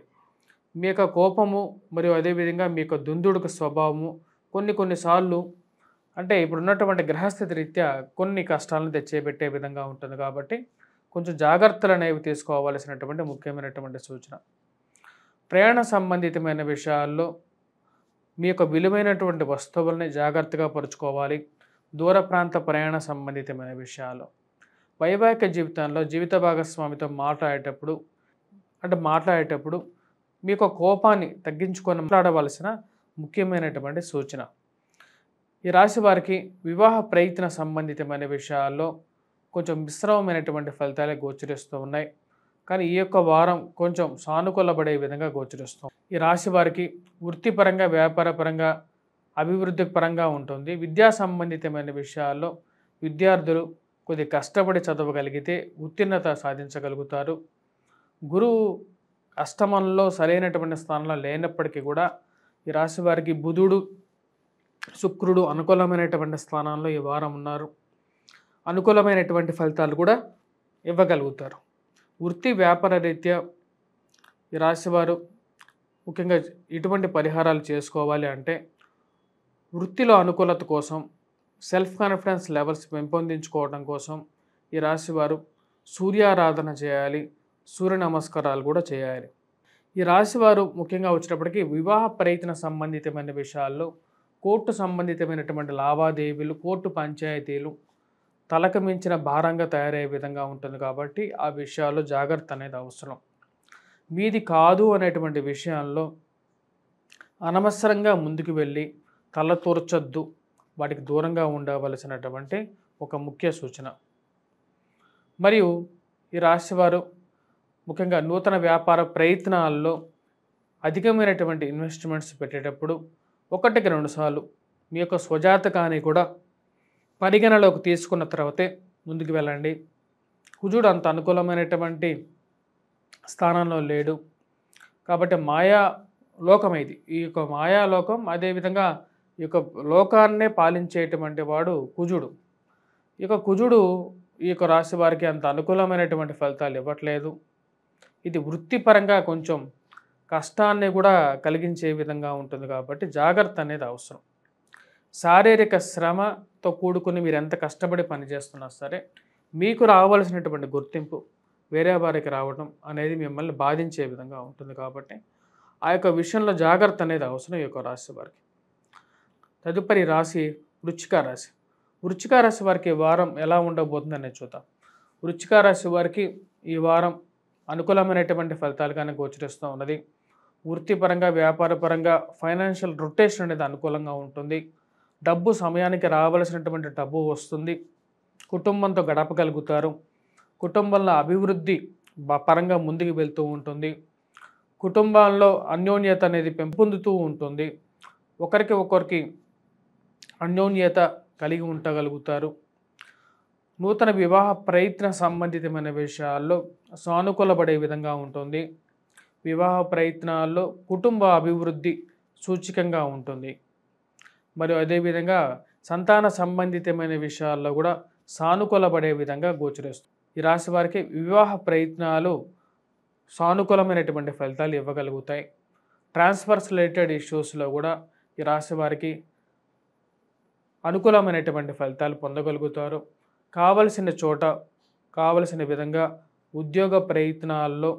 మీ యొక్క కోపము మరియు అదేవిధంగా మీ యొక్క దుందుడుకు స్వభావము కొన్ని కొన్నిసార్లు అంటే ఇప్పుడున్నటువంటి గ్రహస్థితి రీత్యా కొన్ని కష్టాలను తెచ్చేపెట్టే విధంగా ఉంటుంది కాబట్టి కొంచెం జాగ్రత్తలు అనేవి తీసుకోవాల్సినటువంటి ముఖ్యమైనటువంటి సూచన ప్రయాణ సంబంధితమైన విషయాల్లో మీ యొక్క విలువైనటువంటి వస్తువులని జాగ్రత్తగా పరుచుకోవాలి దూర ప్రాంత ప్రయాణ సంబంధితమైన విషయాలు వైవాహిక జీవితంలో జీవిత భాగస్వామితో మాట్లాడేటప్పుడు అంటే మాట్లాడేటప్పుడు మీకు కోపాన్ని తగ్గించుకొని మాట్లాడవలసిన ముఖ్యమైనటువంటి సూచన ఈ రాశి వారికి వివాహ ప్రయత్న సంబంధితమైన విషయాల్లో కొంచెం మిశ్రమమైనటువంటి ఫలితాలే గోచరిస్తూ ఉన్నాయి కానీ ఈ యొక్క వారం కొంచెం సానుకూలపడే విధంగా గోచరిస్తాం ఈ రాశి వారికి వృత్తిపరంగా వ్యాపారపరంగా అభివృద్ధి పరంగా ఉంటుంది విద్యా సంబంధితమైన విషయాల్లో విద్యార్థులు కొద్ది కష్టపడి చదవగలిగితే ఉత్తీర్ణత సాధించగలుగుతారు గురువు అష్టమంలో సరైనటువంటి స్థానంలో లేనప్పటికీ కూడా ఈ రాశి వారికి బుధుడు శుక్రుడు అనుకూలమైనటువంటి స్థానాల్లో ఈ వారం ఉన్నారు అనుకూలమైనటువంటి ఫలితాలు కూడా ఇవ్వగలుగుతారు వృత్తి వ్యాపార రీత్యా ఈ రాశివారు ముఖ్యంగా ఇటువంటి పరిహారాలు చేసుకోవాలి అంటే వృత్తిలో అనుకూలత కోసం సెల్ఫ్ కాన్ఫిడెన్స్ లెవెల్స్ పెంపొందించుకోవడం కోసం ఈ రాశివారు సూర్యారాధన చేయాలి సూర్య నమస్కారాలు కూడా చేయాలి ఈ రాశివారు ముఖ్యంగా వచ్చినప్పటికీ వివాహ ప్రయత్న సంబంధితమైన విషయాల్లో కోర్టు సంబంధితమైనటువంటి లావాదేవీలు కోర్టు పంచాయతీలు తలక మించిన భారంగా తయారయ్యే విధంగా ఉంటుంది కాబట్టి ఆ విషయాల్లో జాగ్రత్త అనేది అవసరం మీది కాదు అనేటువంటి విషయాల్లో అనవసరంగా ముందుకు వెళ్ళి తల తూర్చొద్దు వాటికి దూరంగా ఉండవలసినటువంటి ఒక ముఖ్య సూచన మరియు ఈ రాశివారు ముఖ్యంగా నూతన వ్యాపార ప్రయత్నాల్లో అధికమైనటువంటి ఇన్వెస్ట్మెంట్స్ పెట్టేటప్పుడు ఒకటికి రెండుసార్లు మీ యొక్క స్వజాతకాన్ని కూడా పరిగణలోకి తీసుకున్న తర్వాతే ముందుకు వెళ్ళండి కుజుడు అంత అనుకూలమైనటువంటి స్థానంలో లేడు కాబట్టి మాయా లోకం ఇది ఈ యొక్క మాయాలోకం అదేవిధంగా ఈ యొక్క లోకాన్నే పాలించేటువంటి వాడు కుజుడు ఈ యొక్క కుజుడు ఈ యొక్క రాశి వారికి అంత అనుకూలమైనటువంటి ఫలితాలు ఇవ్వట్లేదు ఇది వృత్తిపరంగా కొంచెం కష్టాన్ని కూడా కలిగించే విధంగా ఉంటుంది కాబట్టి జాగ్రత్త అనేది అవసరం శారీరక శ్రమతో కూడుకుని మీరు ఎంత కష్టపడి పనిచేస్తున్నా సరే మీకు రావాల్సినటువంటి గుర్తింపు వేరే వారికి రావడం అనేది మిమ్మల్ని బాధించే విధంగా ఉంటుంది కాబట్టి ఆ యొక్క విషయంలో జాగ్రత్త అనేది అవసరం ఈ యొక్క రాశి వారికి తదుపరి రాశి వృచ్చిక రాశి వృచ్చిక రాశి వారికి వారం ఎలా ఉండబోతుందనే చూద్దాం వృచ్చిక రాశి వారికి ఈ వారం అనుకూలమైనటువంటి ఫలితాలు కానీ గోచరిస్తూ ఉన్నది వృత్తిపరంగా వ్యాపారపరంగా ఫైనాన్షియల్ రొటేషన్ అనేది అనుకూలంగా ఉంటుంది డబ్బు సమయానికి రావలసినటువంటి డబ్బు వస్తుంది కుటుంబంతో గడపగలుగుతారు కుటుంబంలో అభివృద్ధి పరంగా ముందుకు వెళ్తూ ఉంటుంది కుటుంబంలో అన్యోన్యత అనేది పెంపొందుతూ ఉంటుంది ఒకరికి ఒకరికి అన్యోన్యత కలిగి ఉండగలుగుతారు నూతన వివాహ ప్రయత్న సంబంధితమైన విషయాల్లో సానుకూలపడే విధంగా ఉంటుంది వివాహ ప్రయత్నాల్లో కుటుంబ అభివృద్ధి సూచికంగా ఉంటుంది మరియు అదేవిధంగా సంతాన సంబంధితమైన విషయాల్లో కూడా సానుకూలపడే విధంగా గోచరిస్తుంది ఈ రాశి వారికి వివాహ ప్రయత్నాలు సానుకూలమైనటువంటి ఫలితాలు ఇవ్వగలుగుతాయి ట్రాన్స్ఫర్స్ రిలేటెడ్ ఇష్యూస్లో కూడా ఈ రాశి వారికి అనుకూలమైనటువంటి ఫలితాలు పొందగలుగుతారు కావలసిన చోట కావలసిన విధంగా ఉద్యోగ ప్రయత్నాల్లో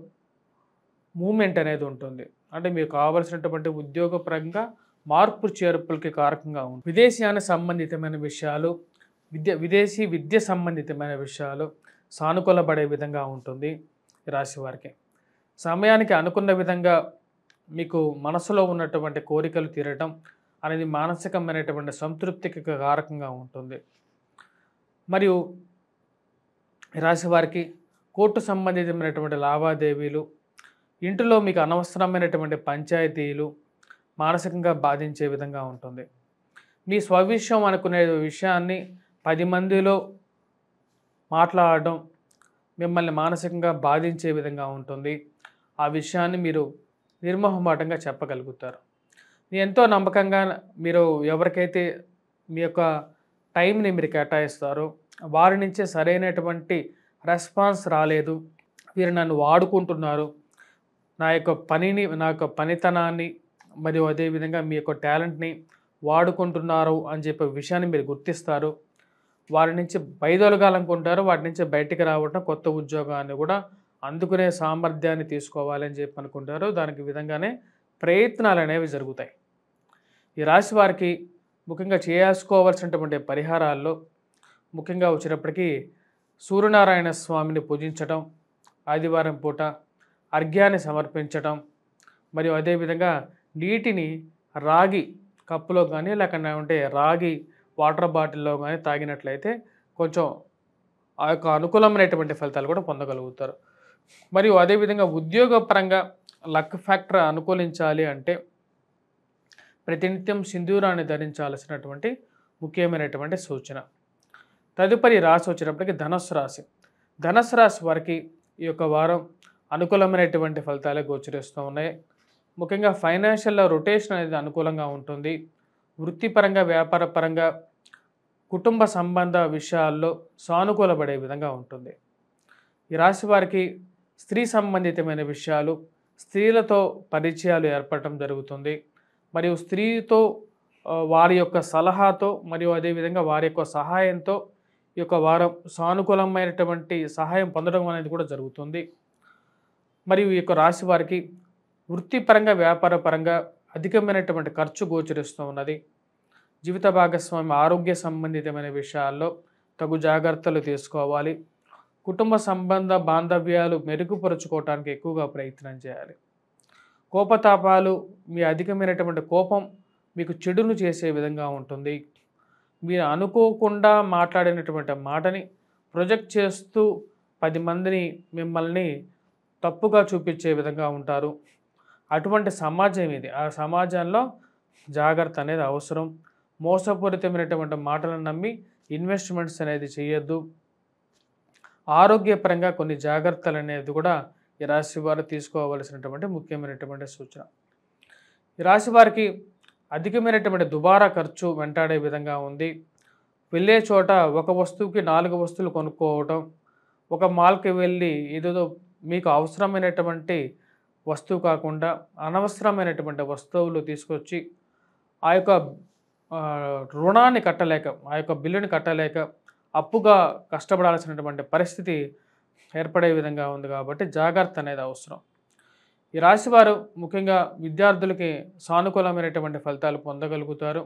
మూమెంట్ అనేది ఉంటుంది అంటే మీకు కావలసినటువంటి ఉద్యోగపరంగా మార్పు చేర్పులకి కారకంగా ఉంటుంది విదేశీయాన సంబంధితమైన విషయాలు విద్య విదేశీ విద్య సంబంధితమైన విషయాలు సానుకూలపడే విధంగా ఉంటుంది రాశి వారికి సమయానికి అనుకున్న విధంగా మీకు మనసులో ఉన్నటువంటి కోరికలు తీరటం అనేది మానసికమైనటువంటి సంతృప్తికి కారకంగా ఉంటుంది మరియు రాశి వారికి కోర్టు సంబంధితమైనటువంటి లావాదేవీలు ఇంటిలో మీకు అనవసరమైనటువంటి పంచాయతీలు మానసికంగా బాధించే విధంగా ఉంటుంది మీ స్వవిషయం అనుకునే విషయాన్ని పది మందిలో మాట్లాడడం మిమ్మల్ని మానసికంగా బాధించే విధంగా ఉంటుంది ఆ విషయాన్ని మీరు నిర్మోహమాటంగా చెప్పగలుగుతారు ఎంతో నమ్మకంగా మీరు ఎవరికైతే మీ యొక్క టైంని మీరు కేటాయిస్తారో వారి నుంచి సరైనటువంటి రెస్పాన్స్ రాలేదు వీరు నన్ను వాడుకుంటున్నారు నా యొక్క పనిని నా యొక్క పనితనాన్ని మరియు అదేవిధంగా మీ యొక్క టాలెంట్ని వాడుకుంటున్నారు అని చెప్పే విషయాన్ని మీరు గుర్తిస్తారు వారి నుంచి బయదొలగాలనుకుంటారు వాటి నుంచి బయటికి రావటం కొత్త ఉద్యోగాన్ని కూడా అందుకునే సామర్థ్యాన్ని తీసుకోవాలని చెప్పి అనుకుంటారు దానికి విధంగానే ప్రయత్నాలు అనేవి జరుగుతాయి ఈ రాశి వారికి ముఖ్యంగా చేసుకోవాల్సినటువంటి పరిహారాల్లో ముఖ్యంగా వచ్చినప్పటికీ సూర్యనారాయణ స్వామిని పూజించటం ఆదివారం పూట అర్ఘ్యాన్ని సమర్పించటం మరియు అదేవిధంగా నీటిని రాగి కప్పులో కానీ లేకుండా ఉంటే రాగి వాటర్ బాటిల్లో కానీ తాగినట్లయితే కొంచెం ఆ యొక్క అనుకూలమైనటువంటి ఫలితాలు కూడా పొందగలుగుతారు మరియు అదేవిధంగా ఉద్యోగపరంగా లక్ ఫ్యాక్టర్ అనుకూలించాలి అంటే ప్రతినిత్యం సింధూరాన్ని ధరించాల్సినటువంటి ముఖ్యమైనటువంటి సూచన తదుపరి రాశి వచ్చినప్పటికీ ధనస్సు రాశి ధనస్సు రాశి వారికి ఈ యొక్క వారం అనుకూలమైనటువంటి ఫలితాలే గోచరిస్తూ ఉన్నాయి ముఖ్యంగా ఫైనాన్షియల్లో రొటేషన్ అనేది అనుకూలంగా ఉంటుంది వృత్తిపరంగా వ్యాపారపరంగా కుటుంబ సంబంధ విషయాల్లో సానుకూలపడే విధంగా ఉంటుంది ఈ రాశి వారికి స్త్రీ సంబంధితమైన విషయాలు స్త్రీలతో పరిచయాలు ఏర్పడటం జరుగుతుంది మరియు స్త్రీతో వారి యొక్క సలహాతో మరియు అదేవిధంగా వారి యొక్క సహాయంతో ఈ యొక్క వారం సానుకూలమైనటువంటి సహాయం పొందడం అనేది కూడా జరుగుతుంది మరియు ఈ యొక్క రాశి వారికి వృత్తిపరంగా వ్యాపార పరంగా అధికమైనటువంటి ఖర్చు గోచరిస్తూ ఉన్నది జీవిత భాగస్వామి ఆరోగ్య సంబంధితమైన విషయాల్లో తగు జాగ్రత్తలు తీసుకోవాలి కుటుంబ సంబంధ బాంధవ్యాలు మెరుగుపరుచుకోవటానికి ఎక్కువగా ప్రయత్నం చేయాలి కోపతాపాలు మీ అధికమైనటువంటి కోపం మీకు చెడును చేసే విధంగా ఉంటుంది మీరు అనుకోకుండా మాట్లాడినటువంటి మాటని ప్రొజెక్ట్ చేస్తూ పది మందిని మిమ్మల్ని తప్పుగా చూపించే విధంగా ఉంటారు అటువంటి సమాజం ఇది ఆ సమాజంలో జాగ్రత్త అనేది అవసరం మోసపూరితమైనటువంటి మాటలను నమ్మి ఇన్వెస్ట్మెంట్స్ అనేది చేయొద్దు ఆరోగ్యపరంగా కొన్ని జాగ్రత్తలు అనేది కూడా ఈ రాశి వారు తీసుకోవలసినటువంటి ముఖ్యమైనటువంటి సూచన ఈ రాశి వారికి అధికమైనటువంటి దుబారా ఖర్చు వెంటాడే విధంగా ఉంది వెళ్ళే చోట ఒక వస్తువుకి నాలుగు వస్తువులు కొనుక్కోవటం ఒక మాల్కి వెళ్ళి ఏదేదో మీకు అవసరమైనటువంటి వస్తువు కాకుండా అనవసరమైనటువంటి వస్తువులు తీసుకొచ్చి ఆ యొక్క రుణాన్ని కట్టలేక ఆ యొక్క బిల్లుని కట్టలేక అప్పుగా కష్టపడాల్సినటువంటి పరిస్థితి ఏర్పడే విధంగా ఉంది కాబట్టి జాగ్రత్త అనేది అవసరం ఈ రాశివారు ముఖ్యంగా విద్యార్థులకి సానుకూలమైనటువంటి ఫలితాలు పొందగలుగుతారు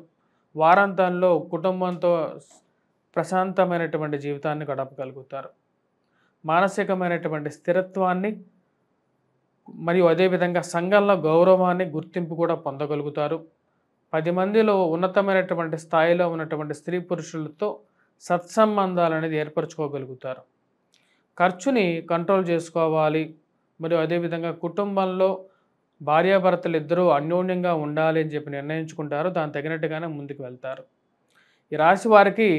వారాంతంలో కుటుంబంతో ప్రశాంతమైనటువంటి జీవితాన్ని గడపగలుగుతారు మానసికమైనటువంటి స్థిరత్వాన్ని మరియు అదేవిధంగా సంఘంలో గౌరవాన్ని గుర్తింపు కూడా పొందగలుగుతారు పది మందిలో ఉన్నతమైనటువంటి స్థాయిలో ఉన్నటువంటి స్త్రీ పురుషులతో సత్సంబంధాలు అనేది ఏర్పరచుకోగలుగుతారు ఖర్చుని కంట్రోల్ చేసుకోవాలి మరియు అదేవిధంగా కుటుంబంలో భార్యాభర్తలు ఇద్దరూ అన్యోన్యంగా ఉండాలి అని చెప్పి నిర్ణయించుకుంటారు దానికి తగినట్టుగానే ముందుకు వెళ్తారు ఈ రాశి వారికి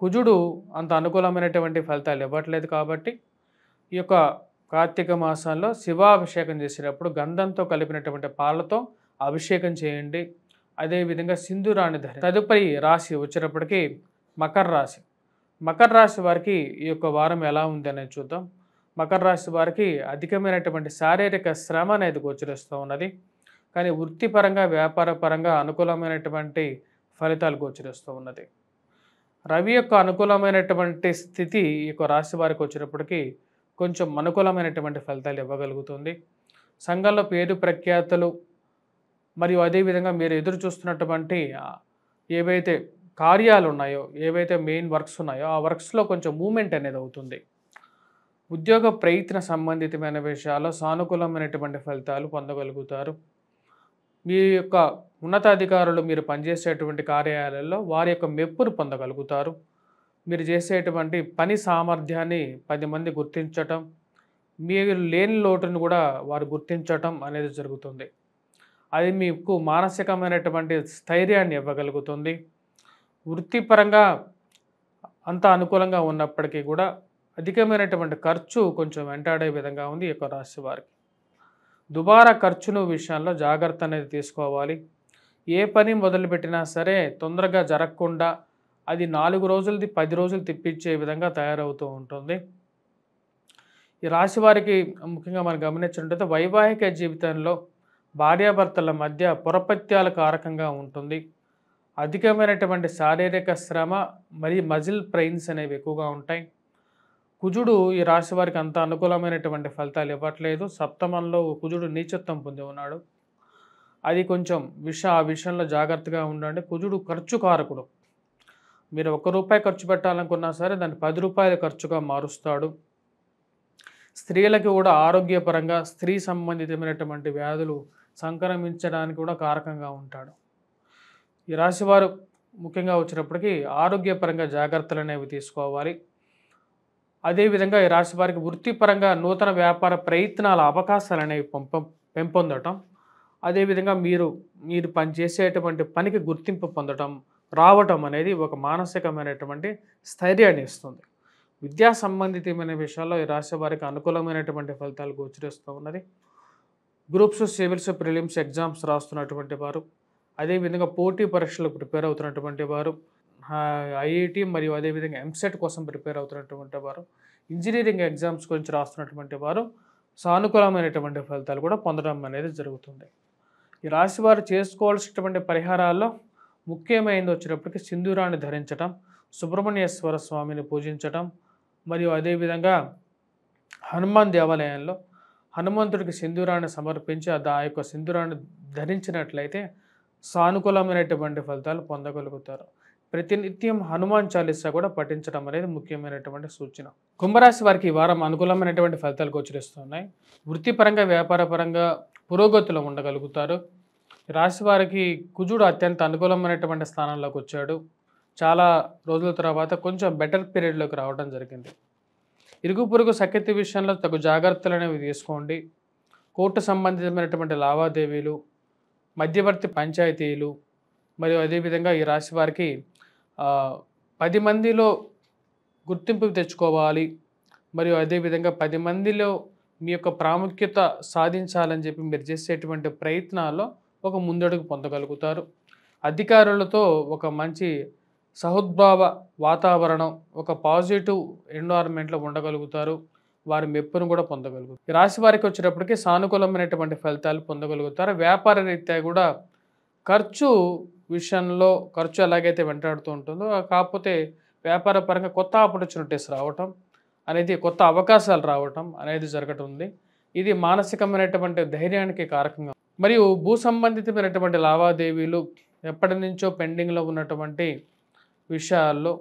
కుజుడు అంత అనుకూలమైనటువంటి ఫలితాలు ఇవ్వట్లేదు కాబట్టి ఈ యొక్క కార్తీక మాసంలో శివాభిషేకం చేసేటప్పుడు గంధంతో కలిపినటువంటి పాలతో అభిషేకం చేయండి అదేవిధంగా సింధురాణి ధర తదుపరి రాశి వచ్చినప్పటికీ మకర రాశి మకర రాశి వారికి ఈ యొక్క వారం ఎలా ఉంది అనేది చూద్దాం మకర రాశి వారికి అధికమైనటువంటి శారీరక శ్రమ అనేది గోచరిస్తూ ఉన్నది కానీ వృత్తిపరంగా వ్యాపార పరంగా అనుకూలమైనటువంటి ఫలితాలు గోచరిస్తూ ఉన్నది రవి యొక్క అనుకూలమైనటువంటి స్థితి ఈ యొక్క రాశి వారికి వచ్చినప్పటికీ కొంచెం అనుకూలమైనటువంటి ఫలితాలు ఇవ్వగలుగుతుంది సంఘంలో పేరు ప్రఖ్యాతలు మరియు అదేవిధంగా మీరు ఎదురు చూస్తున్నటువంటి ఏవైతే కార్యాలు ఉన్నాయో ఏవైతే మెయిన్ వర్క్స్ ఉన్నాయో ఆ వర్క్స్లో కొంచెం మూమెంట్ అనేది అవుతుంది ఉద్యోగ ప్రయత్న సంబంధితమైన విషయాల్లో సానుకూలమైనటువంటి ఫలితాలు పొందగలుగుతారు మీ యొక్క ఉన్నతాధికారులు మీరు పనిచేసేటువంటి కార్యాలయాల్లో వారి యొక్క మెప్పును పొందగలుగుతారు మీరు చేసేటువంటి పని సామర్థ్యాన్ని పది మంది గుర్తించటం మీరు లేని లోటును కూడా వారు గుర్తించటం అనేది జరుగుతుంది అది మీకు మానసికమైనటువంటి స్థైర్యాన్ని ఇవ్వగలుగుతుంది వృత్తిపరంగా అంత అనుకూలంగా ఉన్నప్పటికీ కూడా అధికమైనటువంటి ఖర్చు కొంచెం వెంటాడే విధంగా ఉంది ఈ రాశి వారికి దుబారా ఖర్చును విషయంలో జాగ్రత్త అనేది తీసుకోవాలి ఏ పని మొదలుపెట్టినా సరే తొందరగా జరగకుండా అది నాలుగు రోజులది పది రోజులు తిప్పించే విధంగా తయారవుతూ ఉంటుంది ఈ రాశి వారికి ముఖ్యంగా మనం గమనించినట్టయితే వైవాహిక జీవితంలో భార్యాభర్తల మధ్య పురపత్యాల కారకంగా ఉంటుంది అధికమైనటువంటి శారీరక శ్రమ మరియు మజిల్ ప్రైన్స్ అనేవి ఎక్కువగా ఉంటాయి కుజుడు ఈ రాశి వారికి అంత అనుకూలమైనటువంటి ఫలితాలు ఇవ్వట్లేదు సప్తమంలో కుజుడు నీచత్వం పొంది ఉన్నాడు అది కొంచెం విష ఆ విషయంలో జాగ్రత్తగా ఉండండి కుజుడు ఖర్చు కారకుడు మీరు ఒక రూపాయి ఖర్చు పెట్టాలనుకున్నా సరే దాన్ని పది రూపాయల ఖర్చుగా మారుస్తాడు స్త్రీలకి కూడా ఆరోగ్యపరంగా స్త్రీ సంబంధితమైనటువంటి వ్యాధులు సంక్రమించడానికి కూడా కారకంగా ఉంటాడు ఈ రాశి వారు ముఖ్యంగా వచ్చినప్పటికీ ఆరోగ్యపరంగా జాగ్రత్తలు అనేవి తీసుకోవాలి అదేవిధంగా ఈ రాశి వారికి వృత్తిపరంగా నూతన వ్యాపార ప్రయత్నాల అవకాశాలు అనేవి పంప పెంపొందటం అదేవిధంగా మీరు మీరు పనిచేసేటువంటి పనికి గుర్తింపు పొందటం రావటం అనేది ఒక మానసికమైనటువంటి స్థైర్యాన్ని ఇస్తుంది విద్యా సంబంధితమైన విషయాల్లో ఈ రాశి వారికి అనుకూలమైనటువంటి ఫలితాలు గోచరిస్తూ ఉన్నది గ్రూప్స్ సివిల్స్ ప్రిలిమ్స్ ఎగ్జామ్స్ రాస్తున్నటువంటి వారు అదేవిధంగా పోటీ పరీక్షలకు ప్రిపేర్ అవుతున్నటువంటి వారు ఐఐటి మరియు అదేవిధంగా ఎంసెట్ కోసం ప్రిపేర్ అవుతున్నటువంటి వారు ఇంజనీరింగ్ ఎగ్జామ్స్ గురించి రాస్తున్నటువంటి వారు సానుకూలమైనటువంటి ఫలితాలు కూడా పొందడం అనేది జరుగుతుంది ఈ రాశి వారు చేసుకోవాల్సినటువంటి పరిహారాల్లో ముఖ్యమైనది వచ్చినప్పటికీ సింధూరాన్ని ధరించటం సుబ్రహ్మణ్యేశ్వర స్వామిని పూజించటం మరియు అదేవిధంగా హనుమాన్ దేవాలయంలో హనుమంతుడికి సింధూరాన్ని సమర్పించి ఆ యొక్క సింధూరాన్ని ధరించినట్లయితే సానుకూలమైనటువంటి ఫలితాలు పొందగలుగుతారు ప్రతినిత్యం హనుమాన్ చాలీస కూడా పఠించడం అనేది ముఖ్యమైనటువంటి సూచన కుంభరాశి వారికి ఈ వారం అనుకూలమైనటువంటి ఫలితాలు గోచరిస్తున్నాయి వృత్తిపరంగా వ్యాపారపరంగా పురోగతిలో ఉండగలుగుతారు రాశి వారికి కుజుడు అత్యంత అనుకూలమైనటువంటి స్థానంలోకి వచ్చాడు చాలా రోజుల తర్వాత కొంచెం బెటర్ పీరియడ్లోకి రావడం జరిగింది ఇరుగు పొరుగు సఖ్యత విషయంలో తగు జాగ్రత్తలు అనేవి తీసుకోండి కోర్టు సంబంధితమైనటువంటి లావాదేవీలు మధ్యవర్తి పంచాయతీలు మరియు అదేవిధంగా ఈ రాశి వారికి పది మందిలో గుర్తింపు తెచ్చుకోవాలి మరియు అదేవిధంగా పది మందిలో మీ యొక్క ప్రాముఖ్యత సాధించాలని చెప్పి మీరు చేసేటువంటి ప్రయత్నాల్లో ఒక ముందడుగు పొందగలుగుతారు అధికారులతో ఒక మంచి సహోద్భావ వాతావరణం ఒక పాజిటివ్ ఎన్వైరాన్మెంట్లో ఉండగలుగుతారు వారి మెప్పును కూడా పొందగలుగుతారు రాశి వారికి వచ్చేటప్పటికి సానుకూలమైనటువంటి ఫలితాలు పొందగలుగుతారు వ్యాపార రీత్యా కూడా ఖర్చు విషయంలో ఖర్చు ఎలాగైతే వెంటాడుతూ ఉంటుందో కాకపోతే వ్యాపార పరంగా కొత్త ఆపర్చునిటీస్ రావటం అనేది కొత్త అవకాశాలు రావటం అనేది జరగటుంది ఇది మానసికమైనటువంటి ధైర్యానికి కారకంగా మరియు భూ సంబంధితమైనటువంటి లావాదేవీలు ఎప్పటి నుంచో పెండింగ్లో ఉన్నటువంటి విషయాల్లో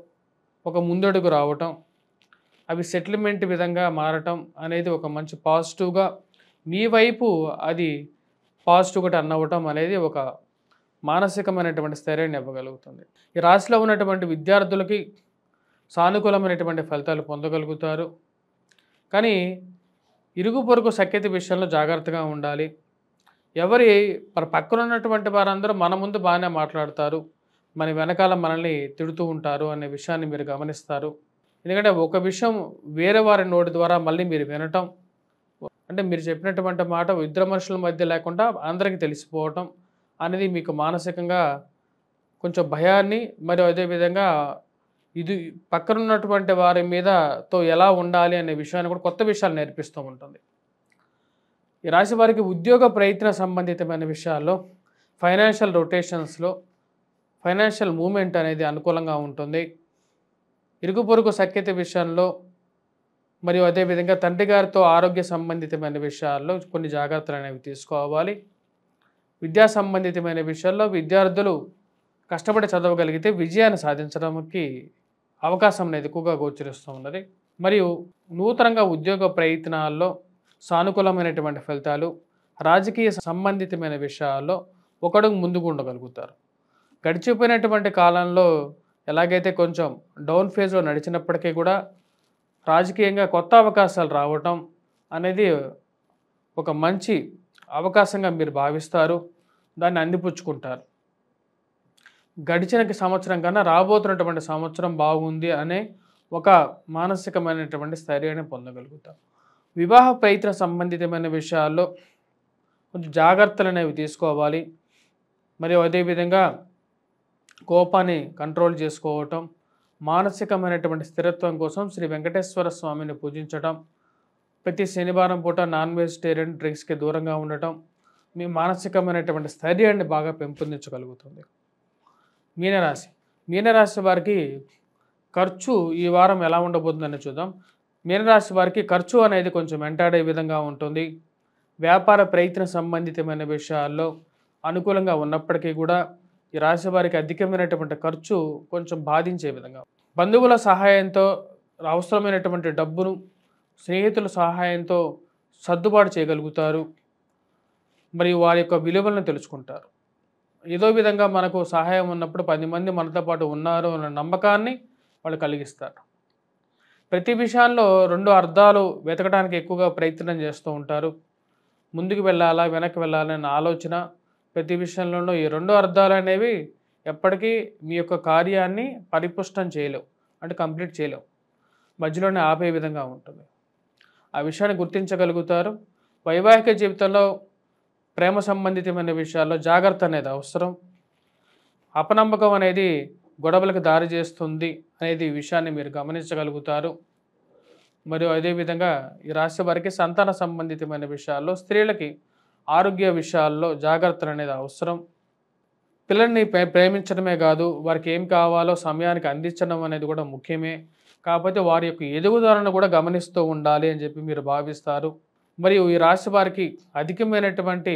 ఒక ముందడుగు రావటం అవి సెటిల్మెంట్ విధంగా మారటం అనేది ఒక మంచి పాజిటివ్గా మీ వైపు అది పాజిటివ్గా టర్న్ అవ్వటం అనేది ఒక మానసికమైనటువంటి స్థైర్యాన్ని ఇవ్వగలుగుతుంది ఈ రాశిలో ఉన్నటువంటి విద్యార్థులకి సానుకూలమైనటువంటి ఫలితాలు పొందగలుగుతారు కానీ ఇరుగు పొరుగు సఖ్యత విషయంలో జాగ్రత్తగా ఉండాలి ఎవరి పక్కన ఉన్నటువంటి వారందరూ మన ముందు బాగానే మాట్లాడతారు మన వెనకాల మనల్ని తిడుతూ ఉంటారు అనే విషయాన్ని మీరు గమనిస్తారు ఎందుకంటే ఒక విషయం వేరే వారి నోటి ద్వారా మళ్ళీ మీరు వినటం అంటే మీరు చెప్పినటువంటి మాట ఇద్దరు మనుషుల మధ్య లేకుండా అందరికీ తెలిసిపోవటం అనేది మీకు మానసికంగా కొంచెం భయాన్ని మరియు అదేవిధంగా ఇది పక్కనున్నటువంటి వారి మీదతో ఎలా ఉండాలి అనే విషయాన్ని కూడా కొత్త విషయాలు నేర్పిస్తూ ఉంటుంది ఈ రాశి వారికి ఉద్యోగ ప్రయత్న సంబంధితమైన విషయాల్లో ఫైనాన్షియల్ రొటేషన్స్లో ఫైనాన్షియల్ మూమెంట్ అనేది అనుకూలంగా ఉంటుంది ఇరుగు పొరుగు సఖ్యత విషయంలో మరియు అదేవిధంగా తండ్రి గారితో ఆరోగ్య సంబంధితమైన విషయాల్లో కొన్ని జాగ్రత్తలు అనేవి తీసుకోవాలి విద్యా సంబంధితమైన విషయాల్లో విద్యార్థులు కష్టపడి చదవగలిగితే విజయాన్ని సాధించడానికి అవకాశం అనేది ఎక్కువగా గోచరిస్తూ ఉన్నది మరియు నూతనంగా ఉద్యోగ ప్రయత్నాల్లో సానుకూలమైనటువంటి ఫలితాలు రాజకీయ సంబంధితమైన విషయాల్లో ఒకడు ముందుకు ఉండగలుగుతారు గడిచిపోయినటువంటి కాలంలో ఎలాగైతే కొంచెం డౌన్ ఫేజ్లో నడిచినప్పటికీ కూడా రాజకీయంగా కొత్త అవకాశాలు రావటం అనేది ఒక మంచి అవకాశంగా మీరు భావిస్తారు దాన్ని అందిపుచ్చుకుంటారు గడిచిన సంవత్సరం కన్నా రాబోతున్నటువంటి సంవత్సరం బాగుంది అనే ఒక మానసికమైనటువంటి స్థైర్యాన్ని పొందగలుగుతాం వివాహ ప్రయత్న సంబంధితమైన విషయాల్లో కొంచెం జాగ్రత్తలు అనేవి తీసుకోవాలి మరియు అదేవిధంగా కోపాన్ని కంట్రోల్ చేసుకోవటం మానసికమైనటువంటి స్థిరత్వం కోసం శ్రీ వెంకటేశ్వర స్వామిని పూజించటం ప్రతి శనివారం పూట నాన్ వెజిటేరియన్ డ్రింక్స్కి దూరంగా ఉండటం మీ మానసికమైనటువంటి స్థైర్యాన్ని బాగా పెంపొందించగలుగుతుంది మీనరాశి మీనరాశి వారికి ఖర్చు ఈ వారం ఎలా ఉండబోతుందని చూద్దాం మీనరాశి వారికి ఖర్చు అనేది కొంచెం వెంటాడే విధంగా ఉంటుంది వ్యాపార ప్రయత్న సంబంధితమైన విషయాల్లో అనుకూలంగా ఉన్నప్పటికీ కూడా ఈ రాశి వారికి అధికమైనటువంటి ఖర్చు కొంచెం బాధించే విధంగా బంధువుల సహాయంతో అవసరమైనటువంటి డబ్బును స్నేహితుల సహాయంతో సర్దుబాటు చేయగలుగుతారు మరియు వారి యొక్క విలువలను తెలుసుకుంటారు ఏదో విధంగా మనకు సహాయం ఉన్నప్పుడు పది మంది మనతో పాటు ఉన్నారు అన్న నమ్మకాన్ని వాళ్ళు కలిగిస్తారు ప్రతి విషయాల్లో రెండు అర్థాలు వెతకడానికి ఎక్కువగా ప్రయత్నం చేస్తూ ఉంటారు ముందుకు వెళ్ళాలా వెనక్కి వెళ్ళాలనే ఆలోచన ప్రతి విషయంలోనూ ఈ రెండు అర్థాలు అనేవి ఎప్పటికీ మీ యొక్క కార్యాన్ని పరిపుష్టం చేయలేవు అంటే కంప్లీట్ చేయలేవు మధ్యలోనే ఆపే విధంగా ఉంటుంది ఆ విషయాన్ని గుర్తించగలుగుతారు వైవాహిక జీవితంలో ప్రేమ సంబంధితమైన విషయాల్లో జాగ్రత్త అనేది అవసరం అపనమ్మకం అనేది గొడవలకు దారి చేస్తుంది అనేది విషయాన్ని మీరు గమనించగలుగుతారు మరియు అదేవిధంగా ఈ రాశి వారికి సంతాన సంబంధితమైన విషయాల్లో స్త్రీలకి ఆరోగ్య విషయాల్లో జాగ్రత్తలు అనేది అవసరం పిల్లల్ని ప్రేమించడమే కాదు వారికి ఏం కావాలో సమయానికి అందించడం అనేది కూడా ముఖ్యమే కాకపోతే వారి యొక్క ఎదుగుదలను కూడా గమనిస్తూ ఉండాలి అని చెప్పి మీరు భావిస్తారు మరియు ఈ రాశి వారికి అధికమైనటువంటి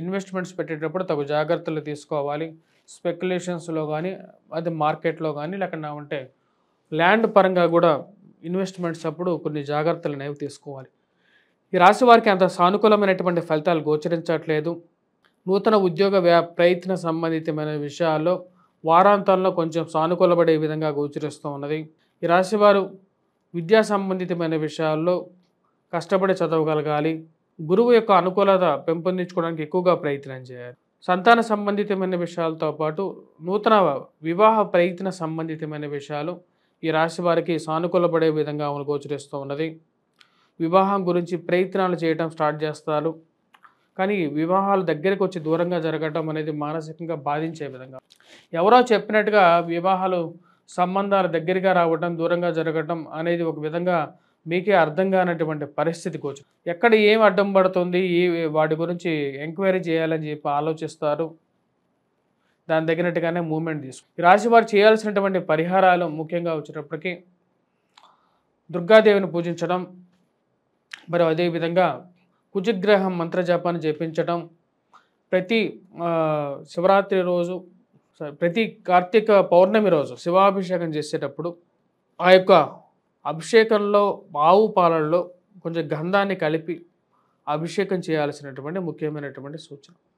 ఇన్వెస్ట్మెంట్స్ పెట్టేటప్పుడు తగు జాగ్రత్తలు తీసుకోవాలి స్పెక్యులేషన్స్లో కానీ అది మార్కెట్లో కానీ లేకుండా ఉంటే ల్యాండ్ పరంగా కూడా ఇన్వెస్ట్మెంట్స్ అప్పుడు కొన్ని జాగ్రత్తలు అనేవి తీసుకోవాలి ఈ రాశి వారికి అంత సానుకూలమైనటువంటి ఫలితాలు గోచరించట్లేదు నూతన ఉద్యోగ వ్యా ప్రయత్న సంబంధితమైన విషయాల్లో వారాంతంలో కొంచెం సానుకూలపడే విధంగా గోచరిస్తూ ఉన్నది ఈ రాశివారు విద్యా సంబంధితమైన విషయాల్లో కష్టపడి చదవగలగాలి గురువు యొక్క అనుకూలత పెంపొందించుకోవడానికి ఎక్కువగా ప్రయత్నం చేయాలి సంతాన సంబంధితమైన విషయాలతో పాటు నూతన వివాహ ప్రయత్న సంబంధితమైన విషయాలు ఈ రాశి వారికి సానుకూలపడే విధంగా గోచరిస్తూ ఉన్నది వివాహం గురించి ప్రయత్నాలు చేయటం స్టార్ట్ చేస్తారు కానీ వివాహాలు దగ్గరికి వచ్చి దూరంగా జరగటం అనేది మానసికంగా బాధించే విధంగా ఎవరో చెప్పినట్టుగా వివాహాలు సంబంధాలు దగ్గరగా రావటం దూరంగా జరగటం అనేది ఒక విధంగా మీకే అర్థం కానటువంటి పరిస్థితికి వచ్చి ఎక్కడ ఏం అడ్డం పడుతుంది ఏ వాటి గురించి ఎంక్వైరీ చేయాలని చెప్పి ఆలోచిస్తారు దాని తగినట్టుగానే మూమెంట్ తీసుకు రాశి వారు చేయాల్సినటువంటి పరిహారాలు ముఖ్యంగా వచ్చేటప్పటికీ దుర్గాదేవిని పూజించడం మరి అదేవిధంగా కుజగ్రహం మంత్రజాపాన్ని చేపించడం ప్రతి శివరాత్రి రోజు ప్రతి కార్తీక పౌర్ణమి రోజు శివాభిషేకం చేసేటప్పుడు ఆ యొక్క అభిషేకంలో ఆవు పాలల్లో కొంచెం గంధాన్ని కలిపి అభిషేకం చేయాల్సినటువంటి ముఖ్యమైనటువంటి సూచన